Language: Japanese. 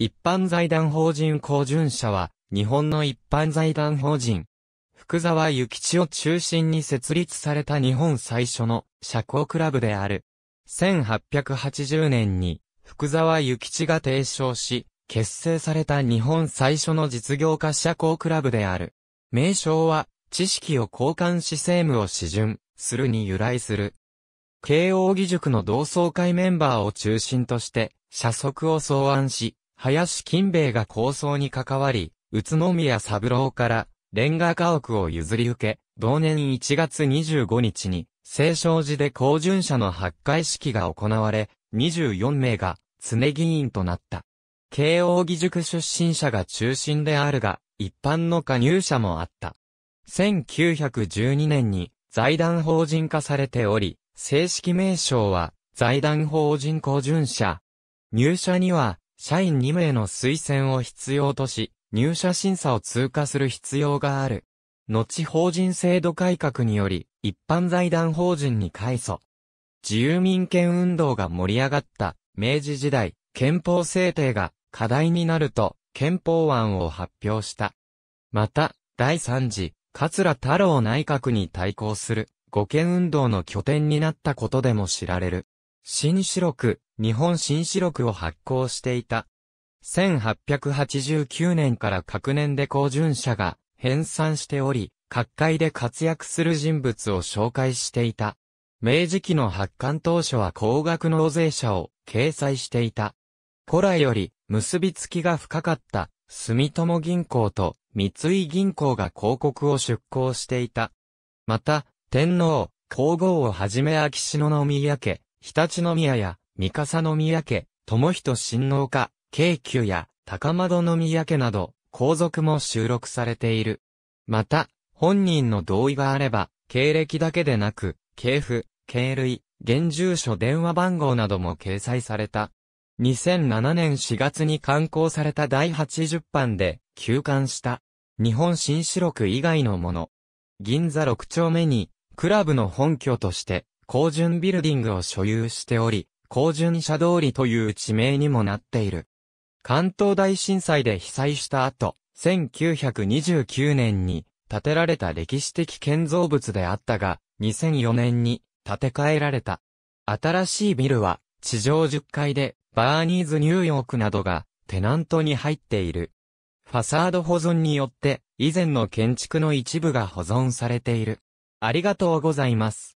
一般財団法人高順社は、日本の一般財団法人、福沢諭吉を中心に設立された日本最初の社交クラブである。1880年に、福沢諭吉が提唱し、結成された日本最初の実業家社交クラブである。名称は、知識を交換し政務を指準、するに由来する。慶応義塾の同窓会メンバーを中心として、社則を草案し、林金兵衛が構想に関わり、宇都宮三郎から、レンガ家屋を譲り受け、同年1月25日に、清少寺で公順者の発会式が行われ、24名が、常議員となった。慶応義塾出身者が中心であるが、一般の加入者もあった。1912年に、財団法人化されており、正式名称は、財団法人公順者。入社には、社員2名の推薦を必要とし、入社審査を通過する必要がある。後法人制度改革により、一般財団法人に改組。自由民権運動が盛り上がった明治時代、憲法制定が課題になると憲法案を発表した。また、第3次、桂太郎内閣に対抗する、護憲運動の拠点になったことでも知られる。新四六、日本新四録を発行していた。1889年から各年で高順者が編纂しており、各界で活躍する人物を紹介していた。明治期の発刊当初は高額納税者を掲載していた。古来より結びつきが深かった住友銀行と三井銀行が広告を出向していた。また、天皇、皇后をはじめ秋篠宮家、常陸宮や三笠宮家、友人親王家、京急や高窓宮家など、皇族も収録されている。また、本人の同意があれば、経歴だけでなく、系譜、経類、現住所電話番号なども掲載された。2007年4月に刊行された第80版で、休刊した。日本新四録以外のもの。銀座6丁目に、クラブの本拠として、高順ビルディングを所有しており、高順車通りという地名にもなっている。関東大震災で被災した後、1929年に建てられた歴史的建造物であったが、2004年に建て替えられた。新しいビルは地上10階でバーニーズニューヨークなどがテナントに入っている。ファサード保存によって以前の建築の一部が保存されている。ありがとうございます。